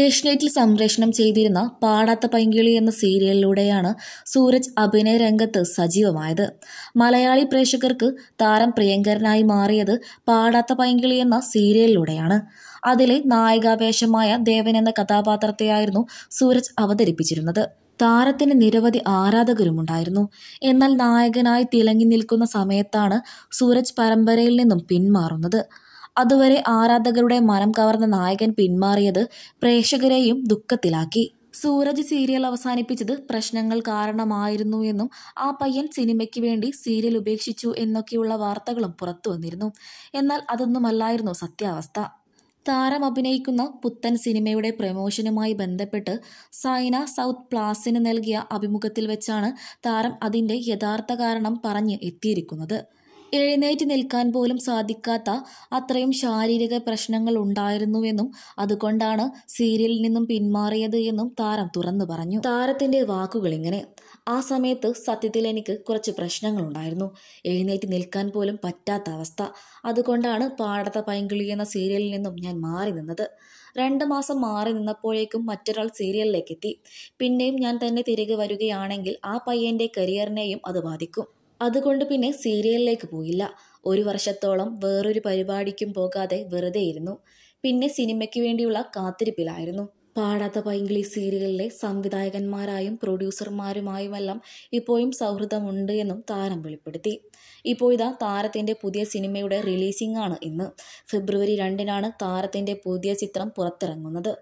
ഏഷ്യനെറ്റിൽ സംപ്രേഷണം ചെയ്തിരുന്ന പാടാത്ത പൈങ്കിളി എന്ന സീരിയലിലൂടെയാണ് സൂരജ് അഭിനയ രംഗത്ത് സജീവമായത് മലയാളി പ്രേക്ഷകർക്ക് താരം പ്രിയങ്കരനായി മാറിയത് പാടാത്ത പൈങ്കിളി എന്ന സീരിയലിലൂടെയാണ് അതിലെ നായികാവേഷമായ ദേവൻ എന്ന കഥാപാത്രത്തെയായിരുന്നു സൂരജ് അവതരിപ്പിച്ചിരുന്നത് താരത്തിന് നിരവധി ആരാധകരുമുണ്ടായിരുന്നു എന്നാൽ നായകനായി തിളങ്ങി നിൽക്കുന്ന സമയത്താണ് സൂരജ് പരമ്പരയിൽ നിന്നും പിന്മാറുന്നത് അതുവരെ ആരാധകരുടെ മനം കവർന്ന നായകൻ പിന്മാറിയത് പ്രേക്ഷകരെയും ദുഃഖത്തിലാക്കി സൂരജ് സീരിയൽ അവസാനിപ്പിച്ചത് പ്രശ്നങ്ങൾ കാരണമായിരുന്നു എന്നും ആ പയ്യൻ സിനിമയ്ക്ക് വേണ്ടി സീരിയൽ ഉപേക്ഷിച്ചു എന്നൊക്കെയുള്ള വാർത്തകളും പുറത്തു വന്നിരുന്നു എന്നാൽ അതൊന്നുമല്ലായിരുന്നു സത്യാവസ്ഥ താരം അഭിനയിക്കുന്ന പുത്തൻ സിനിമയുടെ പ്രമോഷനുമായി ബന്ധപ്പെട്ട് സൈന സൗത്ത് പ്ലാസിന് നൽകിയ അഭിമുഖത്തിൽ വെച്ചാണ് താരം അതിൻ്റെ യഥാർത്ഥ കാരണം പറഞ്ഞ് എത്തിയിരിക്കുന്നത് എഴുന്നേറ്റ് നിൽക്കാൻ പോലും സാധിക്കാത്ത അത്രയും ശാരീരിക പ്രശ്നങ്ങൾ ഉണ്ടായിരുന്നുവെന്നും അതുകൊണ്ടാണ് സീരിയലിൽ നിന്നും പിന്മാറിയത് എന്നും താരം തുറന്നു പറഞ്ഞു താരത്തിന്റെ വാക്കുകൾ ഇങ്ങനെ ആ സമയത്ത് സത്യത്തിൽ എനിക്ക് കുറച്ച് പ്രശ്നങ്ങൾ ഉണ്ടായിരുന്നു എഴുന്നേറ്റ് നിൽക്കാൻ പോലും പറ്റാത്ത അവസ്ഥ അതുകൊണ്ടാണ് പാടത്ത പൈങ്കിളി എന്ന സീരിയലിൽ നിന്നും ഞാൻ മാറി നിന്നത് രണ്ട് മാസം മാറി നിന്നപ്പോഴേക്കും മറ്റൊരാൾ സീരിയലിലേക്ക് എത്തി പിന്നെയും ഞാൻ തന്നെ തിരികെ വരികയാണെങ്കിൽ ആ പയ്യൻ്റെ കരിയറിനെയും അത് ബാധിക്കും അതുകൊണ്ട് പിന്നെ സീരിയലിലേക്ക് പോയില്ല ഒരു വർഷത്തോളം വേറൊരു പരിപാടിക്കും പോകാതെ വെറുതെ ഇരുന്നു പിന്നെ സിനിമയ്ക്ക് വേണ്ടിയുള്ള കാത്തിരിപ്പിലായിരുന്നു പാടാത്ത പൈങ്കിളി സീരിയലിലെ സംവിധായകന്മാരായും പ്രൊഡ്യൂസർമാരുമായുമെല്ലാം ഇപ്പോഴും സൗഹൃദമുണ്ട് എന്നും താരം വെളിപ്പെടുത്തി ഇപ്പോൾ ഇതാ താരത്തിൻ്റെ പുതിയ സിനിമയുടെ റിലീസിംഗ് ആണ് ഇന്ന് ഫെബ്രുവരി രണ്ടിനാണ് താരത്തിൻ്റെ പുതിയ ചിത്രം പുറത്തിറങ്ങുന്നത്